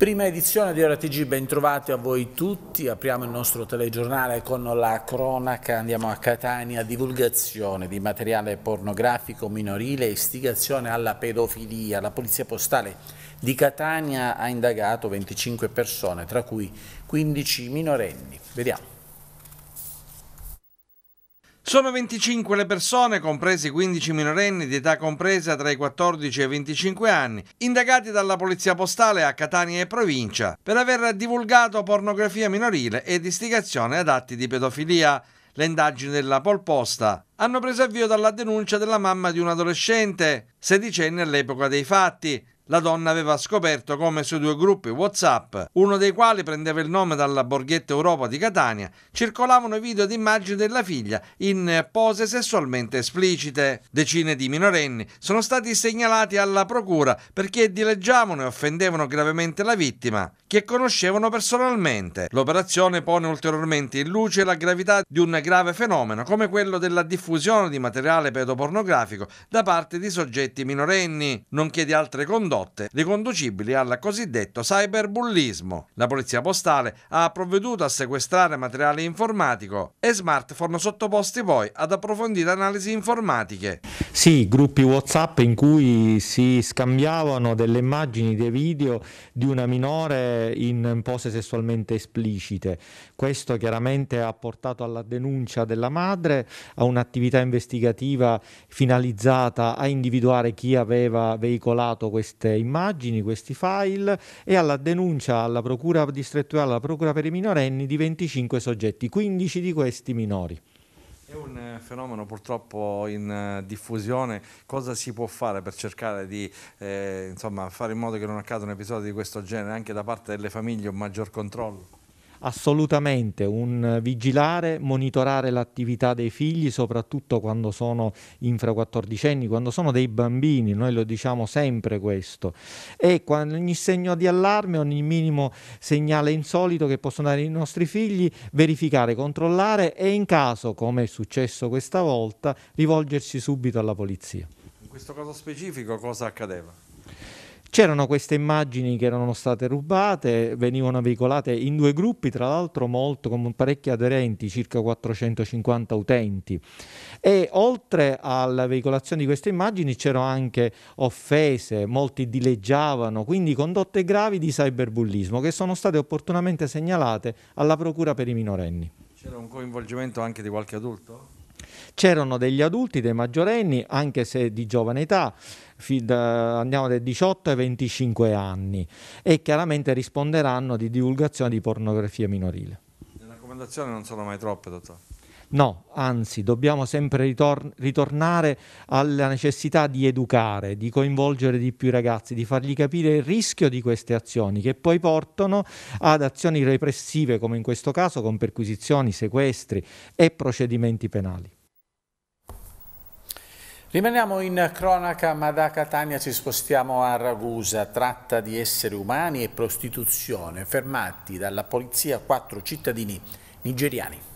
Prima edizione di RTG, ben trovati a voi tutti, apriamo il nostro telegiornale con la cronaca, andiamo a Catania, divulgazione di materiale pornografico minorile, e istigazione alla pedofilia, la polizia postale di Catania ha indagato 25 persone, tra cui 15 minorenni. Vediamo. Sono 25 le persone, compresi 15 minorenni di età compresa tra i 14 e i 25 anni, indagati dalla Polizia Postale a Catania e provincia per aver divulgato pornografia minorile ed istigazione ad atti di pedofilia. Le indagini della Polposta hanno preso avvio dalla denuncia della mamma di un adolescente, sedicenne all'epoca dei fatti, la donna aveva scoperto come su due gruppi WhatsApp, uno dei quali prendeva il nome dalla borghetta Europa di Catania, circolavano video ed immagini della figlia in pose sessualmente esplicite. Decine di minorenni sono stati segnalati alla procura perché dileggiavano e offendevano gravemente la vittima, che conoscevano personalmente. L'operazione pone ulteriormente in luce la gravità di un grave fenomeno come quello della diffusione di materiale pedopornografico da parte di soggetti minorenni, nonché di altre condotte lotte riconducibili al cosiddetto cyberbullismo. La polizia postale ha provveduto a sequestrare materiale informatico e smartphone sottoposti poi ad approfondite analisi informatiche. Sì, gruppi WhatsApp in cui si scambiavano delle immagini, dei video di una minore in pose sessualmente esplicite. Questo chiaramente ha portato alla denuncia della madre, a un'attività investigativa finalizzata a individuare chi aveva veicolato queste immagini, questi file e alla denuncia alla Procura distrettuale, alla Procura per i minorenni di 25 soggetti, 15 di questi minori. È un eh, fenomeno purtroppo in eh, diffusione, cosa si può fare per cercare di eh, insomma, fare in modo che non accada un episodio di questo genere anche da parte delle famiglie un maggior controllo? assolutamente un vigilare, monitorare l'attività dei figli, soprattutto quando sono infra 14 anni, quando sono dei bambini, noi lo diciamo sempre questo. E ogni segno di allarme, ogni minimo segnale insolito che possono dare i nostri figli, verificare, controllare e in caso, come è successo questa volta, rivolgersi subito alla polizia. In questo caso specifico cosa accadeva? C'erano queste immagini che erano state rubate, venivano veicolate in due gruppi, tra l'altro molto, con parecchi aderenti, circa 450 utenti. E oltre alla veicolazione di queste immagini c'erano anche offese, molti dileggiavano, quindi condotte gravi di cyberbullismo che sono state opportunamente segnalate alla Procura per i minorenni. C'era un coinvolgimento anche di qualche adulto? C'erano degli adulti, dei maggiorenni, anche se di giovane età, andiamo dai 18 ai 25 anni e chiaramente risponderanno di divulgazione di pornografia minorile. Le raccomandazioni non sono mai troppe, dottore. No, anzi, dobbiamo sempre ritor ritornare alla necessità di educare, di coinvolgere di più i ragazzi, di fargli capire il rischio di queste azioni che poi portano ad azioni repressive come in questo caso con perquisizioni, sequestri e procedimenti penali. Rimaniamo in cronaca, ma da Catania ci spostiamo a Ragusa, tratta di esseri umani e prostituzione, fermati dalla polizia quattro cittadini nigeriani.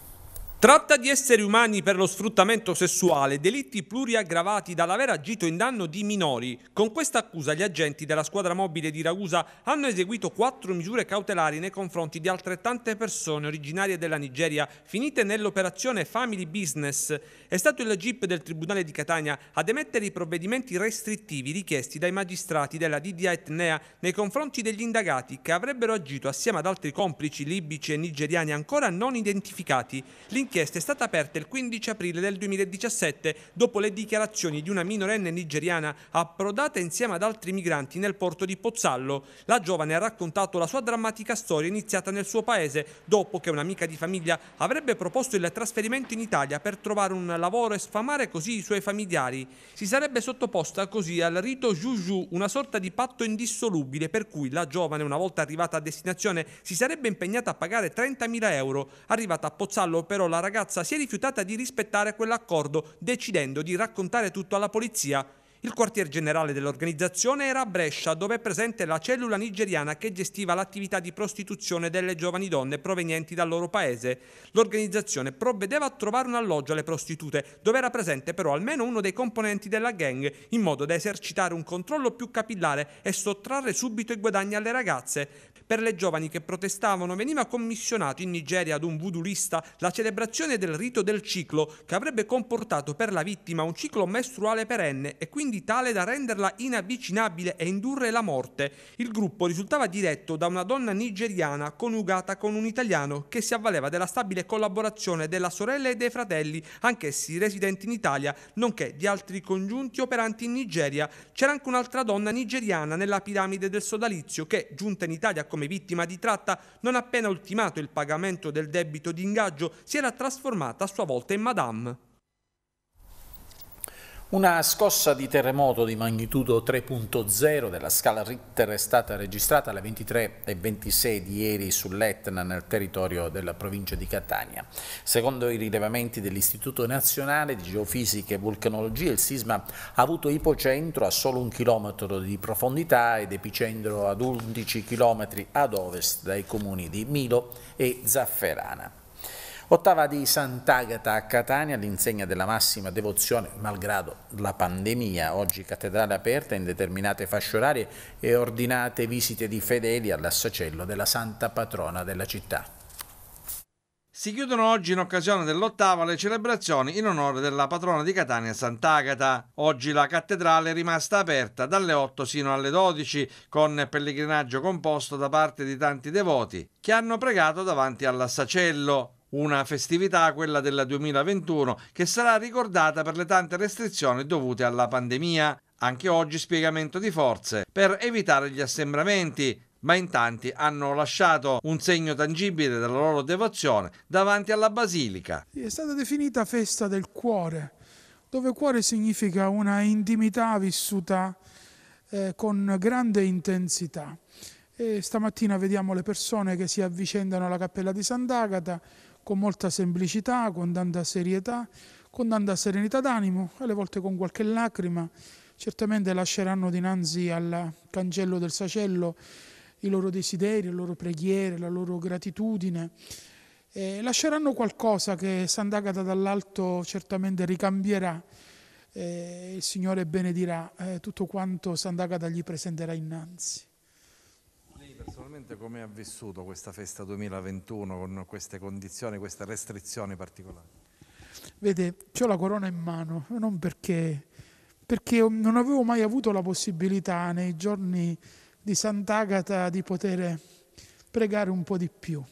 Tratta di esseri umani per lo sfruttamento sessuale, delitti pluriaggravati dall'aver agito in danno di minori. Con questa accusa gli agenti della squadra mobile di Ragusa hanno eseguito quattro misure cautelari nei confronti di altrettante persone originarie della Nigeria finite nell'operazione Family Business. È stato il GIP del Tribunale di Catania ad emettere i provvedimenti restrittivi richiesti dai magistrati della DDA Etnea nei confronti degli indagati che avrebbero agito assieme ad altri complici libici e nigeriani ancora non identificati. L'inchiesta richiesta è stata aperta il 15 aprile del 2017 dopo le dichiarazioni di una minorenne nigeriana approdata insieme ad altri migranti nel porto di Pozzallo. La giovane ha raccontato la sua drammatica storia iniziata nel suo paese dopo che un'amica di famiglia avrebbe proposto il trasferimento in Italia per trovare un lavoro e sfamare così i suoi familiari. Si sarebbe sottoposta così al rito Juju, una sorta di patto indissolubile per cui la giovane, una volta arrivata a destinazione, si sarebbe impegnata a pagare 30.000 euro. Arrivata a Pozzallo però la ragazza si è rifiutata di rispettare quell'accordo, decidendo di raccontare tutto alla polizia. Il quartier generale dell'organizzazione era a Brescia, dove è presente la cellula nigeriana che gestiva l'attività di prostituzione delle giovani donne provenienti dal loro paese. L'organizzazione provvedeva a trovare un alloggio alle prostitute, dove era presente però almeno uno dei componenti della gang, in modo da esercitare un controllo più capillare e sottrarre subito i guadagni alle ragazze per le giovani che protestavano veniva commissionato in Nigeria ad un vudulista la celebrazione del rito del ciclo, che avrebbe comportato per la vittima un ciclo mestruale perenne e quindi tale da renderla inavvicinabile e indurre la morte. Il gruppo risultava diretto da una donna nigeriana coniugata con un italiano che si avvaleva della stabile collaborazione della sorella e dei fratelli, anch'essi residenti in Italia, nonché di altri congiunti operanti in Nigeria. C'era anche un'altra donna nigeriana nella piramide del sodalizio che, giunta in Italia come come vittima di tratta, non appena ultimato il pagamento del debito di ingaggio, si era trasformata a sua volta in madame. Una scossa di terremoto di magnitudo 3.0 della scala Ritter è stata registrata alle 23 e 26 di ieri sull'Etna nel territorio della provincia di Catania. Secondo i rilevamenti dell'Istituto Nazionale di Geofisica e Vulcanologia il sisma ha avuto ipocentro a solo un chilometro di profondità ed epicentro ad 11 chilometri ad ovest dai comuni di Milo e Zafferana. Ottava di Sant'Agata a Catania, l'insegna della massima devozione, malgrado la pandemia, oggi cattedrale aperta in determinate fasce orarie e ordinate visite di fedeli all'assacello della Santa Patrona della città. Si chiudono oggi in occasione dell'ottava le celebrazioni in onore della patrona di Catania Sant'Agata. Oggi la cattedrale è rimasta aperta dalle 8 sino alle 12 con pellegrinaggio composto da parte di tanti devoti che hanno pregato davanti all'assacello una festività, quella del 2021, che sarà ricordata per le tante restrizioni dovute alla pandemia. Anche oggi spiegamento di forze per evitare gli assembramenti, ma in tanti hanno lasciato un segno tangibile della loro devozione davanti alla basilica. È stata definita festa del cuore, dove cuore significa una intimità vissuta eh, con grande intensità. E stamattina vediamo le persone che si avvicendano alla cappella di Sant'Agata, con molta semplicità, con tanta serietà, con tanta serenità d'animo, alle volte con qualche lacrima, certamente lasceranno dinanzi al cancello del sacello i loro desideri, le loro preghiere, la loro gratitudine. Eh, lasceranno qualcosa che Sant'Agata dall'alto certamente ricambierà. Eh, il Signore benedirà eh, tutto quanto Sant'Agata gli presenterà innanzi. Presidente, come ha vissuto questa festa 2021 con queste condizioni, queste restrizioni particolari? Vede, ho la corona in mano, non perché, perché non avevo mai avuto la possibilità nei giorni di Sant'Agata di poter pregare un po' di più.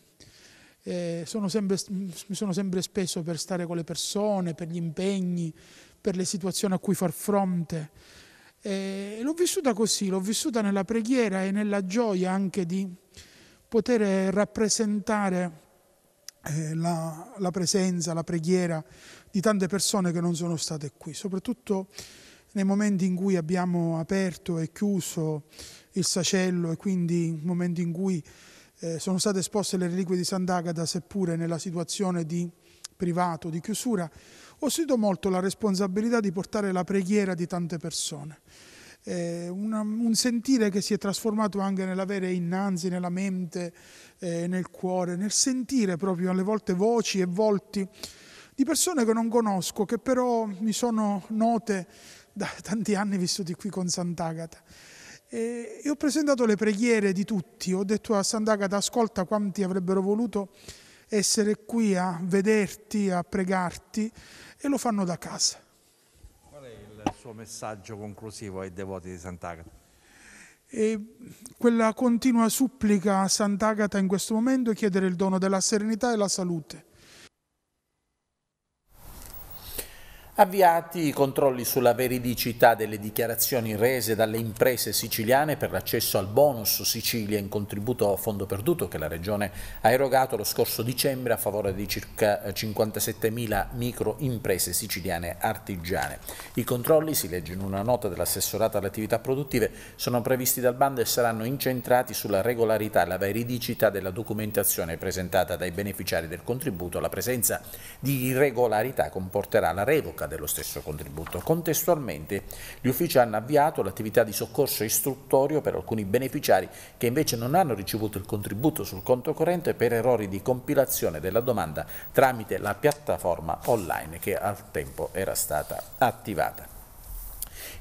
Eh, sono sempre, mi sono sempre speso per stare con le persone, per gli impegni, per le situazioni a cui far fronte e eh, l'ho vissuta così, l'ho vissuta nella preghiera e nella gioia anche di poter rappresentare eh, la, la presenza, la preghiera di tante persone che non sono state qui, soprattutto nei momenti in cui abbiamo aperto e chiuso il sacello e quindi momenti in cui eh, sono state esposte le reliquie di Sant'Agata, seppure nella situazione di privato, di chiusura, ho sentito molto la responsabilità di portare la preghiera di tante persone. Eh, un, un, sentire che si è trasformato anche nell'avere innanzi, nella mente, eh, nel cuore, nel sentire proprio alle volte voci e volti di persone che non conosco, che però mi sono note da tanti anni vissuti qui con Sant'Agata. E, e ho presentato le preghiere di tutti, ho detto a Sant'Agata ascolta quanti avrebbero voluto essere qui a vederti, a pregarti e lo fanno da casa. Qual è il suo messaggio conclusivo ai devoti di Sant'Agata? E quella continua supplica a Sant'Agata in questo momento è chiedere il dono della serenità e la salute Avviati i controlli sulla veridicità delle dichiarazioni rese dalle imprese siciliane per l'accesso al bonus Sicilia in contributo a fondo perduto che la Regione ha erogato lo scorso dicembre a favore di circa 57.000 microimprese siciliane artigiane. I controlli, si legge in una nota dell'assessorato alle attività produttive, sono previsti dal bando e saranno incentrati sulla regolarità e la veridicità della documentazione presentata dai beneficiari del contributo. La presenza di irregolarità comporterà la revoca dello stesso contributo. Contestualmente gli uffici hanno avviato l'attività di soccorso istruttorio per alcuni beneficiari che invece non hanno ricevuto il contributo sul conto corrente per errori di compilazione della domanda tramite la piattaforma online che al tempo era stata attivata.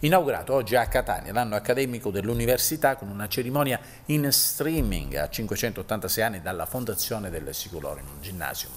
Inaugurato oggi a Catania l'anno accademico dell'università con una cerimonia in streaming a 586 anni dalla fondazione del Siculorum Gymnasium.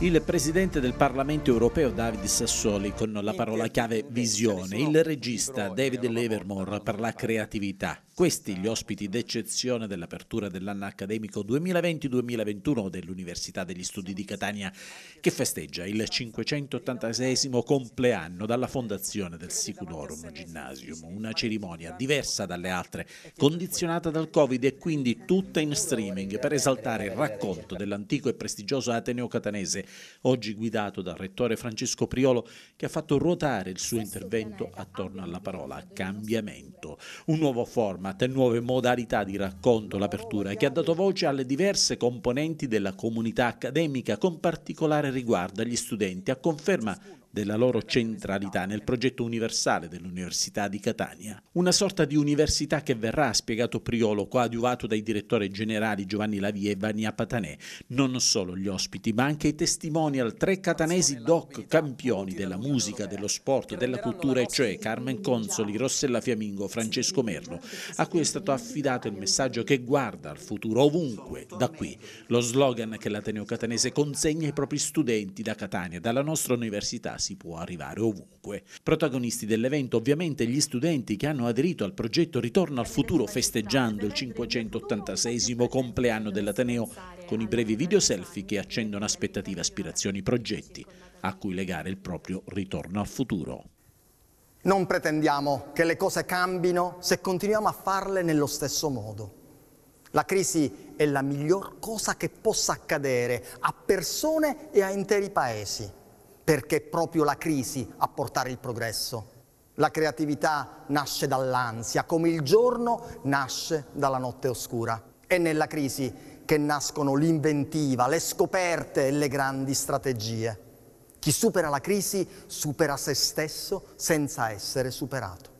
Il presidente del Parlamento europeo David Sassoli con la parola chiave visione, il regista David Levermore per la creatività. Questi gli ospiti d'eccezione dell'apertura dell'anno accademico 2020-2021 dell'Università degli Studi di Catania che festeggia il 586 compleanno dalla fondazione del Siculorum Gymnasium, una cerimonia diversa dalle altre, condizionata dal Covid e quindi tutta in streaming per esaltare il racconto dell'antico e prestigioso Ateneo catanese oggi guidato dal rettore Francesco Priolo che ha fatto ruotare il suo intervento attorno alla ah, parola cambiamento, un nuovo format e nuove modalità di racconto, l'apertura, che ha dato voce alle diverse componenti della comunità accademica con particolare riguardo agli studenti, a conferma della loro centralità nel progetto universale dell'Università di Catania. Una sorta di università che verrà, ha spiegato Priolo, coadiuvato dai direttori generali Giovanni Lavie e Vania Patanè, non solo gli ospiti ma anche i testimonial, tre catanesi doc campioni della musica, dello sport, della cultura, e cioè Carmen Consoli, Rossella Fiammingo, Francesco Merlo, a cui è stato affidato il messaggio che guarda al futuro ovunque, da qui, lo slogan che l'Ateneo Catanese consegna ai propri studenti da Catania, dalla nostra università, si può arrivare ovunque. Protagonisti dell'evento ovviamente gli studenti che hanno aderito al progetto Ritorno al futuro festeggiando il 586 compleanno dell'Ateneo con i brevi video selfie che accendono aspettative, aspirazioni, progetti a cui legare il proprio ritorno al futuro. Non pretendiamo che le cose cambino se continuiamo a farle nello stesso modo. La crisi è la miglior cosa che possa accadere a persone e a interi paesi perché è proprio la crisi a portare il progresso. La creatività nasce dall'ansia, come il giorno nasce dalla notte oscura. È nella crisi che nascono l'inventiva, le scoperte e le grandi strategie. Chi supera la crisi supera se stesso senza essere superato.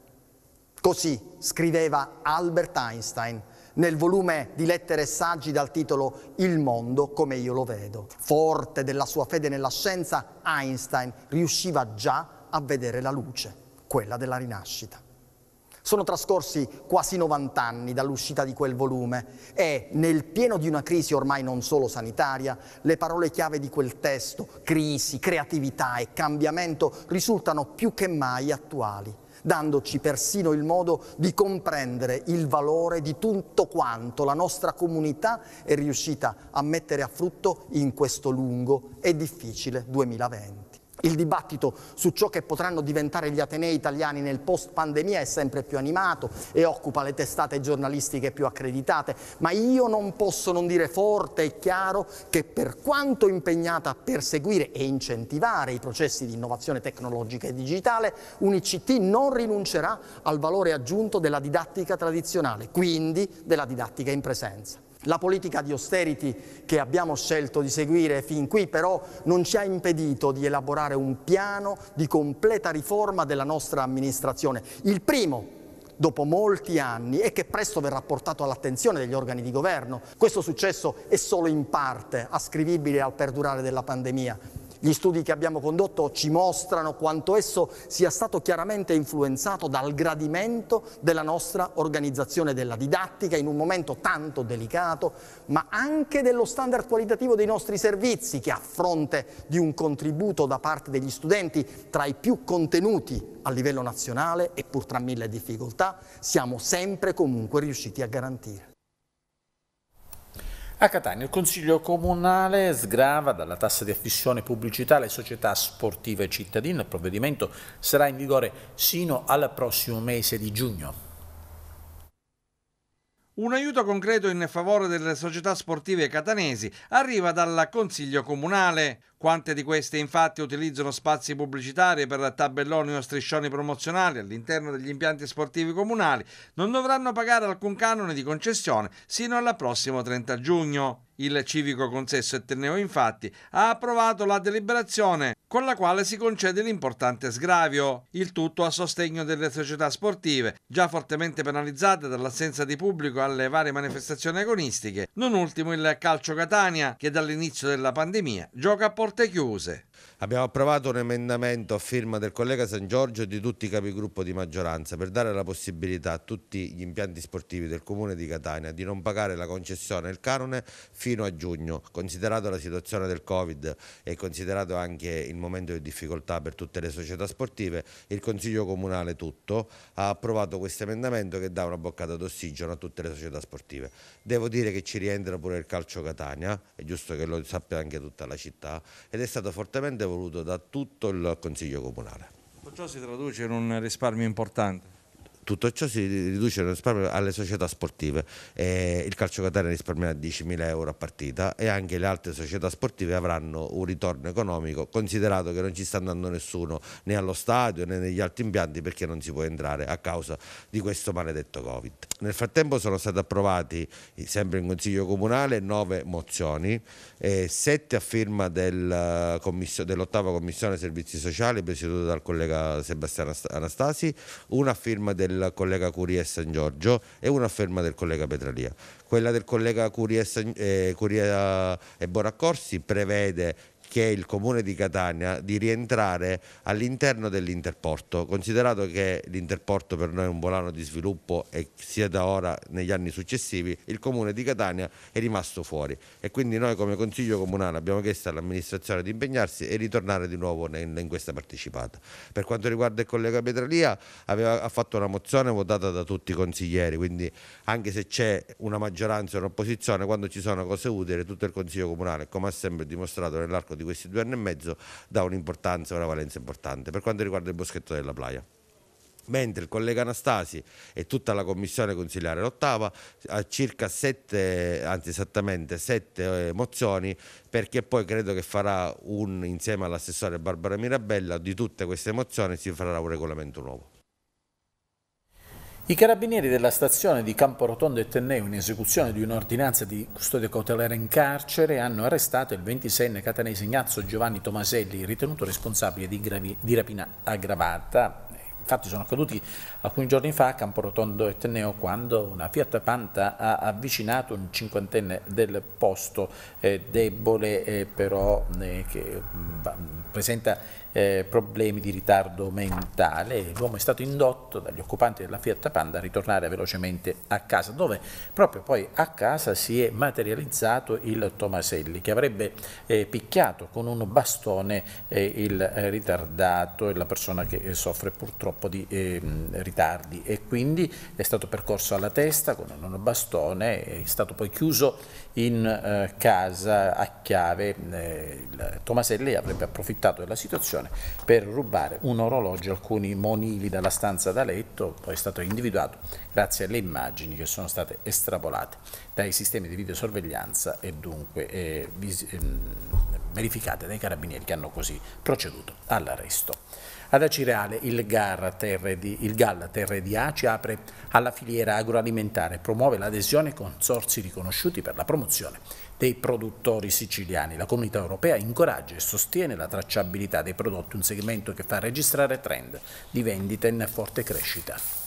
Così scriveva Albert Einstein nel volume di lettere e saggi dal titolo Il mondo come io lo vedo. Forte della sua fede nella scienza, Einstein riusciva già a vedere la luce, quella della rinascita. Sono trascorsi quasi 90 anni dall'uscita di quel volume e, nel pieno di una crisi ormai non solo sanitaria, le parole chiave di quel testo, crisi, creatività e cambiamento, risultano più che mai attuali dandoci persino il modo di comprendere il valore di tutto quanto la nostra comunità è riuscita a mettere a frutto in questo lungo e difficile 2020. Il dibattito su ciò che potranno diventare gli Atenei italiani nel post pandemia è sempre più animato e occupa le testate giornalistiche più accreditate, ma io non posso non dire forte e chiaro che per quanto impegnata a perseguire e incentivare i processi di innovazione tecnologica e digitale, UniCT non rinuncerà al valore aggiunto della didattica tradizionale, quindi della didattica in presenza. La politica di austerity che abbiamo scelto di seguire fin qui però non ci ha impedito di elaborare un piano di completa riforma della nostra amministrazione. Il primo dopo molti anni e che presto verrà portato all'attenzione degli organi di governo. Questo successo è solo in parte ascrivibile al perdurare della pandemia. Gli studi che abbiamo condotto ci mostrano quanto esso sia stato chiaramente influenzato dal gradimento della nostra organizzazione della didattica in un momento tanto delicato, ma anche dello standard qualitativo dei nostri servizi che a fronte di un contributo da parte degli studenti tra i più contenuti a livello nazionale e pur tra mille difficoltà siamo sempre comunque riusciti a garantire. A Catania il Consiglio Comunale sgrava dalla tassa di affissione pubblicità le società sportive cittadine. Il provvedimento sarà in vigore sino al prossimo mese di giugno. Un aiuto concreto in favore delle società sportive catanesi arriva dal Consiglio Comunale. Quante di queste infatti utilizzano spazi pubblicitari per tabelloni o striscioni promozionali all'interno degli impianti sportivi comunali non dovranno pagare alcun canone di concessione sino al prossimo 30 giugno. Il civico consesso etneo infatti ha approvato la deliberazione con la quale si concede l'importante sgravio, il tutto a sostegno delle società sportive, già fortemente penalizzate dall'assenza di pubblico alle varie manifestazioni agonistiche, non ultimo il calcio Catania che dall'inizio della pandemia gioca a porte chiuse. Abbiamo approvato un emendamento a firma del collega San Giorgio e di tutti i capigruppo di maggioranza per dare la possibilità a tutti gli impianti sportivi del comune di Catania di non pagare la concessione e il canone fino a giugno, considerato la situazione del Covid e considerato anche il momento di difficoltà per tutte le società sportive, il Consiglio Comunale tutto ha approvato questo emendamento che dà una boccata d'ossigeno a tutte le società sportive. Devo dire che ci rientra pure il calcio Catania, è giusto che lo sappia anche tutta la città, ed è stato fortemente voluto da tutto il Consiglio Comunale. Ciò si traduce in un risparmio importante? tutto ciò si riduce il risparmio alle società sportive. Eh, il calcio Catania risparmierà 10.000 euro a partita e anche le altre società sportive avranno un ritorno economico, considerato che non ci sta andando nessuno né allo stadio né negli altri impianti perché non si può entrare a causa di questo maledetto Covid. Nel frattempo sono stati approvati, sempre in Consiglio Comunale, nove mozioni, eh, sette a firma del, eh, commissio, dell'ottava Commissione Servizi Sociali presieduta dal collega Sebastiano Anastasi, una a firma del del collega Curia e San Giorgio e una ferma del collega Petralia. Quella del collega Curia e, San, eh, Curia e Boraccorsi prevede che è il comune di Catania di rientrare all'interno dell'interporto, considerato che l'interporto per noi è un volano di sviluppo e sia da ora negli anni successivi il comune di Catania è rimasto fuori e quindi noi come consiglio comunale abbiamo chiesto all'amministrazione di impegnarsi e ritornare di nuovo in, questa partecipata. Per quanto riguarda il collega Petralia aveva, ha fatto una mozione votata da tutti i consiglieri, quindi anche se c'è una maggioranza e un'opposizione, quando ci sono cose utili tutto il consiglio comunale, come ha sempre dimostrato nell'arco di di questi due anni e mezzo dà un'importanza, una valenza importante per quanto riguarda il boschetto della Playa mentre il collega Anastasi e tutta la commissione consigliare l'ottava ha circa sette, anzi esattamente sette eh, mozioni perché poi credo che farà un, insieme all'assessore Barbara Mirabella di tutte queste mozioni si farà un regolamento nuovo. I carabinieri della stazione di Camporotondo e Tenneo, in esecuzione di un'ordinanza di custodia cautelare in carcere, hanno arrestato il 26enne catanese Ignazio Giovanni Tomaselli, ritenuto responsabile di, gravi, di rapina aggravata Infatti sono accaduti alcuni giorni fa a Camporotondo Etneo quando una Fiat Panta ha avvicinato un cinquantenne del posto eh, debole eh, però eh, che va, presenta eh, problemi di ritardo mentale. L'uomo è stato indotto dagli occupanti della Fiat Panda a ritornare velocemente a casa dove proprio poi a casa si è materializzato il Tomaselli che avrebbe eh, picchiato con un bastone eh, il ritardato e la persona che soffre purtroppo purtroppo di eh, ritardi e quindi è stato percorso alla testa con un bastone, è stato poi chiuso in eh, casa a chiave. Eh, Tomaselli avrebbe approfittato della situazione per rubare un orologio, alcuni monili dalla stanza da letto, poi è stato individuato grazie alle immagini che sono state estrapolate dai sistemi di videosorveglianza e dunque eh, ehm, verificate dai carabinieri che hanno così proceduto all'arresto. Ad Acireale il, TRD, il GAL TRDA ci apre alla filiera agroalimentare e promuove l'adesione ai consorsi riconosciuti per la promozione dei produttori siciliani. La comunità europea incoraggia e sostiene la tracciabilità dei prodotti, un segmento che fa registrare trend di vendita in forte crescita.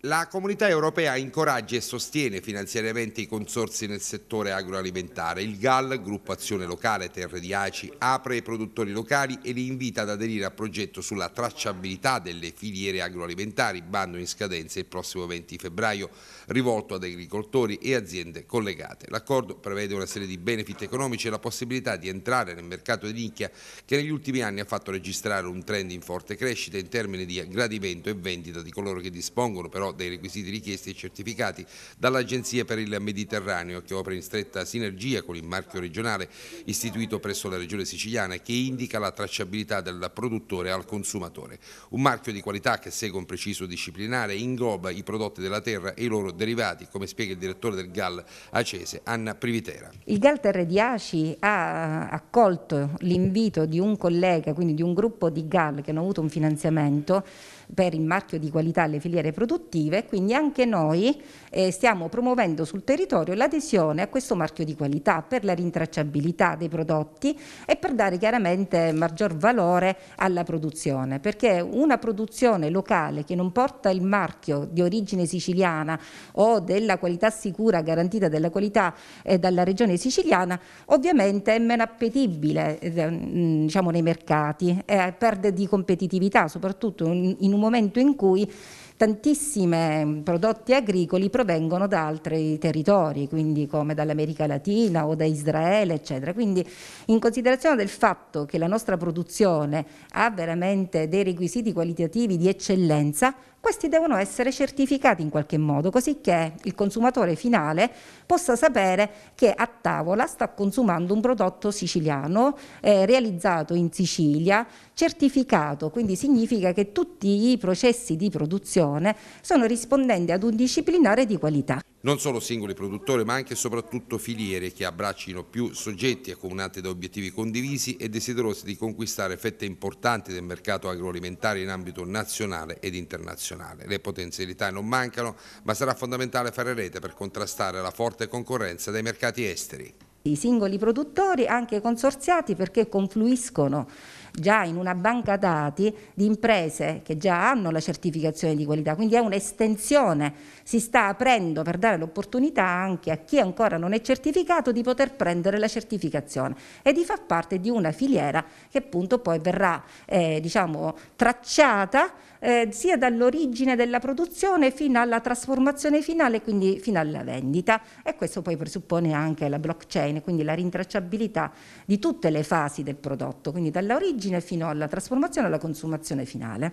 La comunità europea incoraggia e sostiene finanziariamente i consorsi nel settore agroalimentare. Il GAL, Gruppo Azione Locale Terre di Aci, apre i produttori locali e li invita ad aderire al progetto sulla tracciabilità delle filiere agroalimentari, bando in scadenza il prossimo 20 febbraio, rivolto ad agricoltori e aziende collegate. L'accordo prevede una serie di benefit economici e la possibilità di entrare nel mercato di nicchia che negli ultimi anni ha fatto registrare un trend in forte crescita in termini di gradimento e vendita di coloro che dispongono però però dei requisiti richiesti e certificati dall'Agenzia per il Mediterraneo che opera in stretta sinergia con il marchio regionale istituito presso la Regione Siciliana che indica la tracciabilità del produttore al consumatore. Un marchio di qualità che segue un preciso disciplinare e ingloba i prodotti della terra e i loro derivati, come spiega il direttore del GAL Acese, Anna Privitera. Il GAL Terre di Aci ha eh, accolto l'invito di un collega, quindi di un gruppo di GAL che hanno avuto un finanziamento per il marchio di qualità alle filiere produttive, quindi anche noi eh, stiamo promuovendo sul territorio l'adesione a questo marchio di qualità per la rintracciabilità dei prodotti e per dare chiaramente maggior valore alla produzione, perché una produzione locale che non porta il marchio di origine siciliana o della qualità sicura garantita della qualità eh, dalla regione siciliana, ovviamente è meno appetibile eh, mm, diciamo, nei mercati, eh, perde di competitività soprattutto in, in un momento in cui tantissimi mm, prodotti agricoli provengono da altri territori, quindi come dall'America Latina o da Israele, eccetera. Quindi in considerazione del fatto che la nostra produzione ha veramente dei requisiti qualitativi di eccellenza, questi devono essere certificati in qualche modo, così che il consumatore finale possa sapere che a tavola sta consumando un prodotto siciliano eh, realizzato in Sicilia, certificato, quindi significa che tutti i processi di produzione sono rispondenti ad un disciplinare di qualità non solo singoli produttori ma anche e soprattutto filiere che abbraccino più soggetti accomunati da obiettivi condivisi e desiderosi di conquistare fette importanti del mercato agroalimentare in ambito nazionale ed internazionale. Le potenzialità non mancano ma sarà fondamentale fare rete per contrastare la forte concorrenza dei mercati esteri. I singoli produttori anche consorziati perché confluiscono già in una banca dati di imprese che già hanno la certificazione di qualità, quindi è un'estensione, si sta aprendo per dare l'opportunità anche a chi ancora non è certificato di poter prendere la certificazione e di far parte di una filiera che appunto poi verrà eh, diciamo, tracciata eh, sia dall'origine della produzione fino alla trasformazione finale, quindi fino alla vendita e questo poi presuppone anche la blockchain, quindi la rintracciabilità di tutte le fasi del prodotto, quindi dall'origine dall'origine fino alla trasformazione e alla consumazione finale.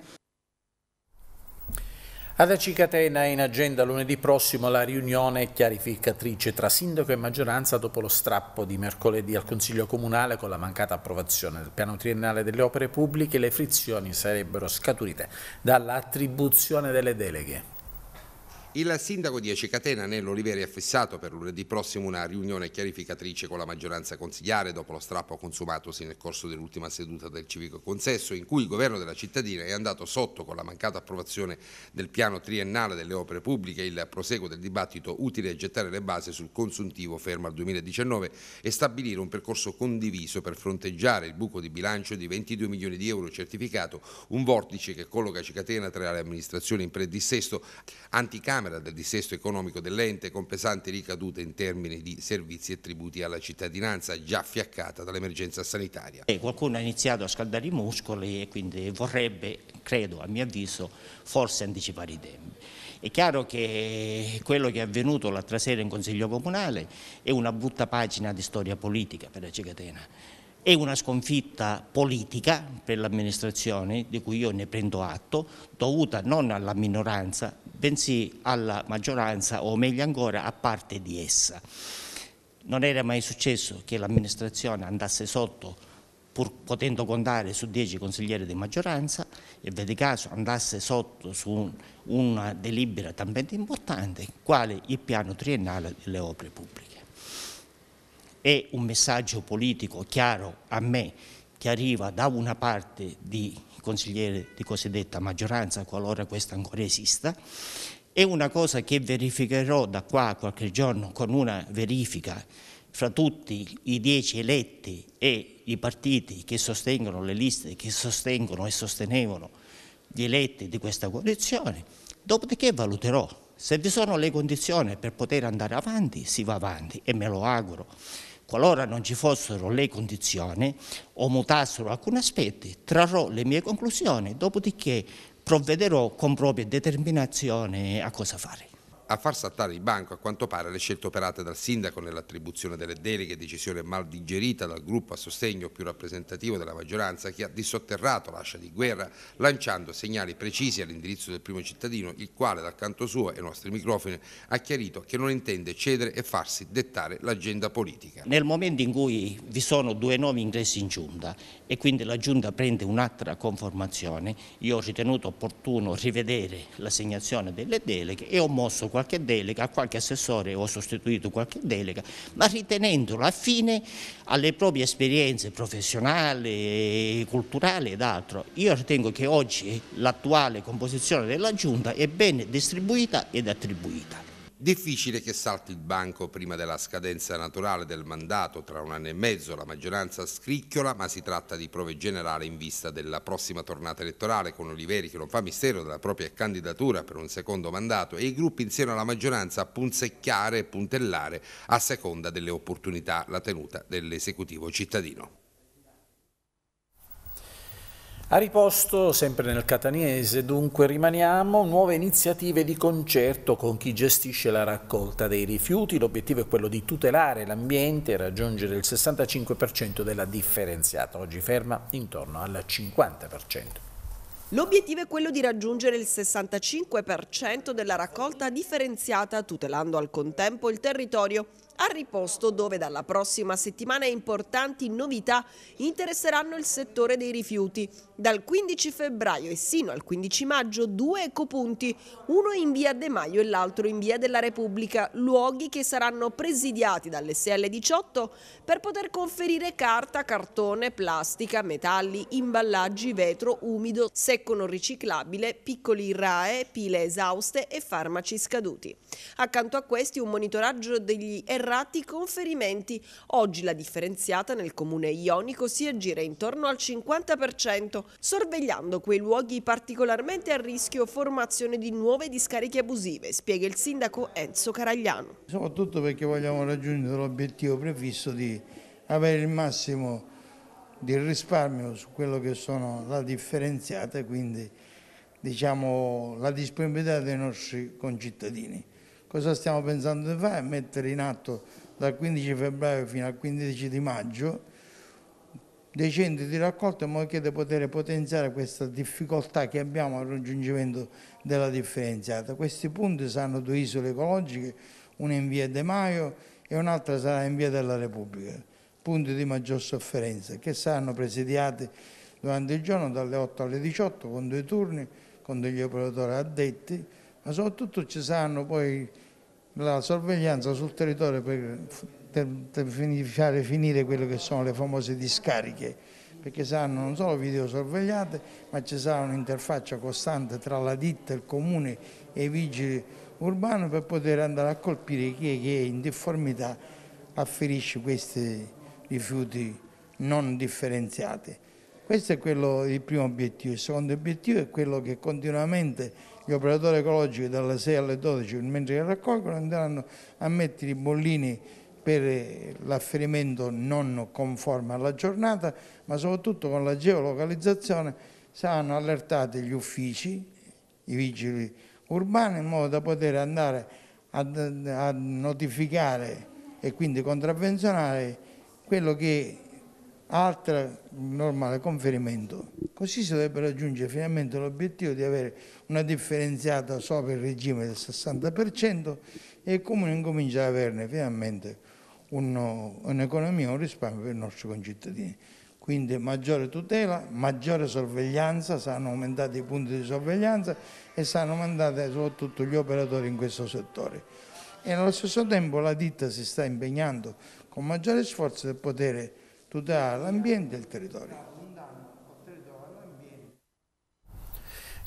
Ad Acicatena è in agenda lunedì prossimo la riunione chiarificatrice tra sindaco e maggioranza dopo lo strappo di mercoledì al Consiglio Comunale con la mancata approvazione del piano triennale delle opere pubbliche le frizioni sarebbero scaturite dall'attribuzione delle deleghe. Il sindaco di Acecatena, Nello Oliveri, ha fissato per lunedì prossimo una riunione chiarificatrice con la maggioranza consigliare dopo lo strappo consumatosi nel corso dell'ultima seduta del civico consesso in cui il governo della cittadina è andato sotto con la mancata approvazione del piano triennale delle opere pubbliche il proseguo del dibattito utile a gettare le basi sul consuntivo fermo al 2019 e stabilire un percorso condiviso per fronteggiare il buco di bilancio di 22 milioni di euro certificato, un vortice che colloca Acecatena tra le amministrazioni in predissesto anticamera Camera del dissesto economico dell'ente con pesanti ricadute in termini di servizi e tributi alla cittadinanza già fiaccata dall'emergenza sanitaria. E eh, qualcuno ha iniziato a scaldare i muscoli e quindi vorrebbe, credo a mio avviso, forse anticipare i tempi. È chiaro che quello che è avvenuto l'altra sera in Consiglio Comunale è una brutta pagina di storia politica per la Cicatena è una sconfitta politica per l'amministrazione, di cui io ne prendo atto, dovuta non alla minoranza, bensì alla maggioranza o meglio ancora a parte di essa. Non era mai successo che l'amministrazione andasse sotto pur potendo contare su 10 consiglieri di maggioranza e vedi caso andasse sotto su una delibera talmente importante quale il piano triennale delle opere pubbliche è un messaggio politico chiaro a me che arriva da una parte di consigliere di cosiddetta maggioranza, qualora questa ancora esista, è una cosa che verificherò da qua a qualche giorno con una verifica fra tutti i dieci eletti e i partiti che sostengono le liste, che sostengono e sostenevano gli eletti di questa coalizione, dopodiché valuterò. Se vi sono le condizioni per poter andare avanti, si va avanti e me lo auguro. Qualora non ci fossero le condizioni o mutassero alcuni aspetti, trarrò le mie conclusioni, dopodiché provvederò con propria determinazione a cosa fare a far saltare in banco a quanto pare le scelte operate dal sindaco nell'attribuzione delle deleghe, decisione mal digerita dal gruppo a sostegno più rappresentativo della maggioranza che ha dissotterrato l'ascia di guerra lanciando segnali precisi all'indirizzo del primo cittadino il quale dal canto suo e ai nostri microfoni ha chiarito che non intende cedere e farsi dettare l'agenda politica. Nel momento in cui vi sono due nomi ingressi in giunta e quindi la giunta prende un'altra conformazione, io ho ritenuto opportuno rivedere l'assegnazione delle deleghe e ho mosso qualche delega, a qualche assessore ho sostituito qualche delega, ma ritenendolo affine alle proprie esperienze professionali, culturali ed altro. Io ritengo che oggi l'attuale composizione della Giunta è ben distribuita ed attribuita. Difficile che salti il banco prima della scadenza naturale del mandato, tra un anno e mezzo la maggioranza scricchiola, ma si tratta di prove generali in vista della prossima tornata elettorale con Oliveri che non fa mistero della propria candidatura per un secondo mandato e i gruppi insieme alla maggioranza a punzecchiare e puntellare a seconda delle opportunità la tenuta dell'esecutivo cittadino. A riposto, sempre nel Cataniese, dunque rimaniamo, nuove iniziative di concerto con chi gestisce la raccolta dei rifiuti. L'obiettivo è quello di tutelare l'ambiente e raggiungere il 65% della differenziata, oggi ferma intorno al 50%. L'obiettivo è quello di raggiungere il 65% della raccolta differenziata, tutelando al contempo il territorio a riposto dove dalla prossima settimana importanti novità interesseranno il settore dei rifiuti. Dal 15 febbraio e sino al 15 maggio due ecopunti, uno in via De Maio e l'altro in via della Repubblica, luoghi che saranno presidiati dalle 6 alle 18 per poter conferire carta, cartone, plastica, metalli, imballaggi, vetro, umido, secco non riciclabile, piccoli RAE, pile esauste e farmaci scaduti. Accanto a questi un monitoraggio degli errori errati conferimenti. Oggi la differenziata nel comune ionico si aggira intorno al 50%, sorvegliando quei luoghi particolarmente a rischio formazione di nuove discariche abusive, spiega il sindaco Enzo Caragliano. Soprattutto perché vogliamo raggiungere l'obiettivo prefisso di avere il massimo di risparmio su quello che sono la differenziata e quindi diciamo, la disponibilità dei nostri concittadini. Cosa stiamo pensando di fare? Mettere in atto dal 15 febbraio fino al 15 di maggio dei centri di raccolta in modo che di poter potenziare questa difficoltà che abbiamo al raggiungimento della differenziata. Questi punti saranno due isole ecologiche, una in via De Maio e un'altra sarà in via della Repubblica, punti di maggior sofferenza, che saranno presidiati durante il giorno dalle 8 alle 18 con due turni, con degli operatori addetti, ma soprattutto ci saranno poi la sorveglianza sul territorio per, per, per fare finire quelle che sono le famose discariche, perché saranno non solo video sorvegliate ma ci sarà un'interfaccia costante tra la ditta, il comune e i vigili urbani per poter andare a colpire chi è che in difformità afferisce questi rifiuti non differenziati. Questo è quello, il primo obiettivo. Il secondo obiettivo è quello che continuamente gli operatori ecologici dalle 6 alle 12, mentre che raccolgono, andranno a mettere i bollini per eh, l'afferimento non conforme alla giornata, ma soprattutto con la geolocalizzazione saranno allertati gli uffici, i vigili urbani, in modo da poter andare a, a notificare e quindi contravvenzionare quello che altra normale conferimento. Così si dovrebbe raggiungere finalmente l'obiettivo di avere una differenziata sopra il regime del 60% e il Comune incomincia ad averne finalmente un'economia, un, un risparmio per i nostri concittadini. Quindi maggiore tutela, maggiore sorveglianza, saranno aumentati i punti di sorveglianza e saranno aumentati soprattutto gli operatori in questo settore. E allo stesso tempo la ditta si sta impegnando con maggiore sforzo per poter tutela l'ambiente e il territorio.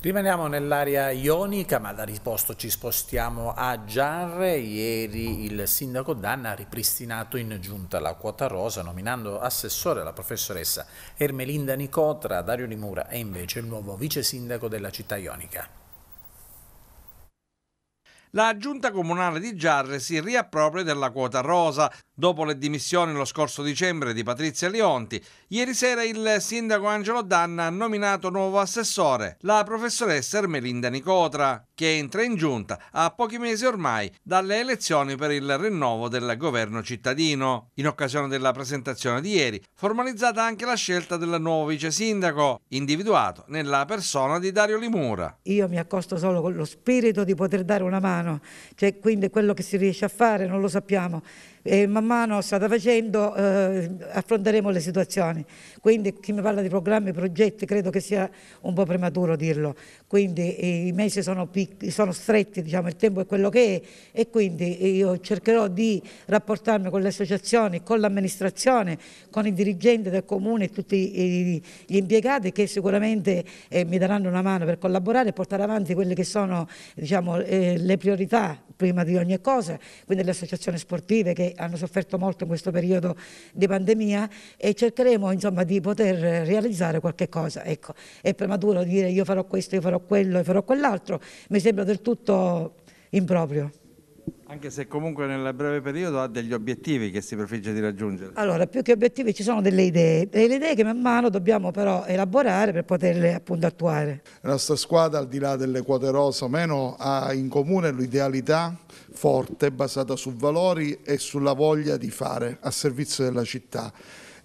Rimaniamo nell'area ionica, ma da risposto ci spostiamo a Giarre. Ieri il sindaco Danna ha ripristinato in giunta la quota rosa, nominando assessore la professoressa Ermelinda Nicotra. Dario Limura Mura è invece il nuovo vice sindaco della città ionica. La giunta comunale di Giarre si riappropria della quota rosa, dopo le dimissioni lo scorso dicembre di Patrizia Leonti, ieri sera il sindaco Angelo Danna ha nominato nuovo assessore la professoressa Ermelinda Nicotra, che entra in giunta a pochi mesi ormai dalle elezioni per il rinnovo del governo cittadino. In occasione della presentazione di ieri, formalizzata anche la scelta del nuovo vice sindaco, individuato nella persona di Dario Limura. Io mi accosto solo con lo spirito di poter dare una mano, cioè quindi quello che si riesce a fare non lo sappiamo e man mano strada facendo eh, affronteremo le situazioni. Quindi chi mi parla di programmi, progetti, credo che sia un po' prematuro dirlo. Quindi eh, i mesi sono, sono stretti, diciamo, il tempo è quello che è e quindi eh, io cercherò di rapportarmi con le associazioni, con l'amministrazione, con i dirigenti del comune e tutti gli impiegati che sicuramente eh, mi daranno una mano per collaborare e portare avanti quelle che sono diciamo, eh, le priorità prima di ogni cosa, quindi le associazioni sportive che hanno sofferto molto in questo periodo di pandemia e cercheremo insomma, di poter realizzare qualche cosa. Ecco, è prematuro dire io farò questo, io farò quello, io farò quell'altro, mi sembra del tutto improprio. Anche se comunque nel breve periodo ha degli obiettivi che si prefigge di raggiungere. Allora, più che obiettivi ci sono delle idee, delle idee che man mano dobbiamo però elaborare per poterle appunto attuare. La nostra squadra, al di là delle quote rosa o meno, ha in comune l'idealità forte basata su valori e sulla voglia di fare a servizio della città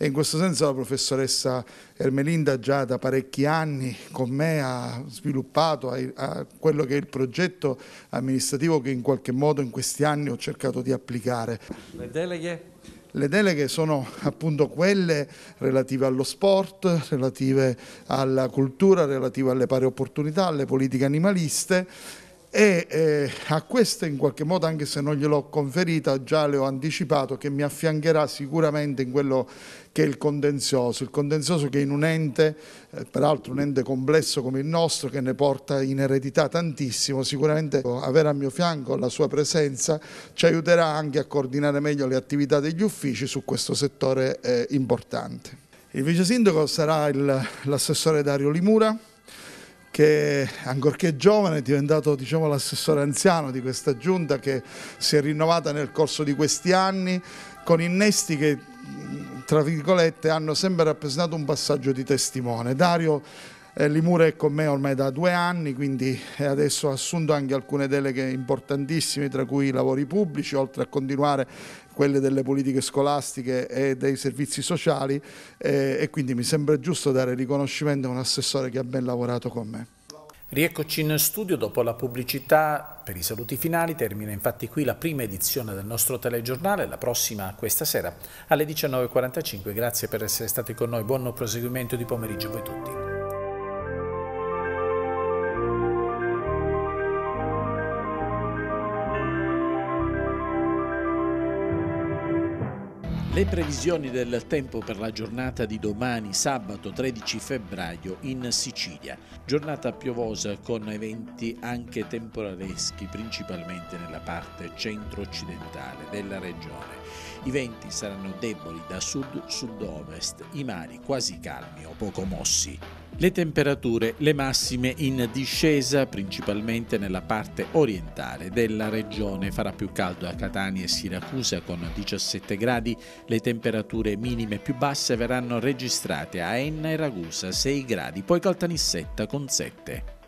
e in questo senso la professoressa Ermelinda già da parecchi anni con me ha sviluppato a, a quello che è il progetto amministrativo che in qualche modo in questi anni ho cercato di applicare. Le deleghe? Le deleghe sono appunto quelle relative allo sport, relative alla cultura, relative alle pari opportunità, alle politiche animaliste e eh, a questa in qualche modo anche se non gliel'ho conferita già le ho anticipato che mi affiancherà sicuramente in quello che è il contenzioso, il contenzioso che in un ente, eh, peraltro un ente complesso come il nostro che ne porta in eredità tantissimo, sicuramente avere a mio fianco la sua presenza ci aiuterà anche a coordinare meglio le attività degli uffici su questo settore eh, importante. Il vice sindaco sarà l'assessore Dario Limura, che ancorché giovane è diventato diciamo, l'assessore anziano di questa giunta che si è rinnovata nel corso di questi anni con innesti che tra virgolette hanno sempre rappresentato un passaggio di testimone. Dario eh, Limure è con me ormai da due anni, quindi eh, adesso ha assunto anche alcune deleghe importantissime, tra cui i lavori pubblici, oltre a continuare quelle delle politiche scolastiche e dei servizi sociali eh, e quindi mi sembra giusto dare riconoscimento a un assessore che ha ben lavorato con me. Rieccoci in studio dopo la pubblicità per i saluti finali, termina infatti qui la prima edizione del nostro telegiornale, la prossima questa sera alle 19.45. Grazie per essere stati con noi, buon proseguimento di pomeriggio a voi tutti. Le previsioni del tempo per la giornata di domani, sabato 13 febbraio, in Sicilia. Giornata piovosa con eventi anche temporaleschi, principalmente nella parte centro-occidentale della regione. I venti saranno deboli da sud-sud-ovest, i mari quasi calmi o poco mossi. Le temperature, le massime in discesa principalmente nella parte orientale della regione, farà più caldo a Catania e Siracusa con 17 gradi, le temperature minime più basse verranno registrate a Enna e Ragusa 6 gradi, poi Caltanissetta con 7.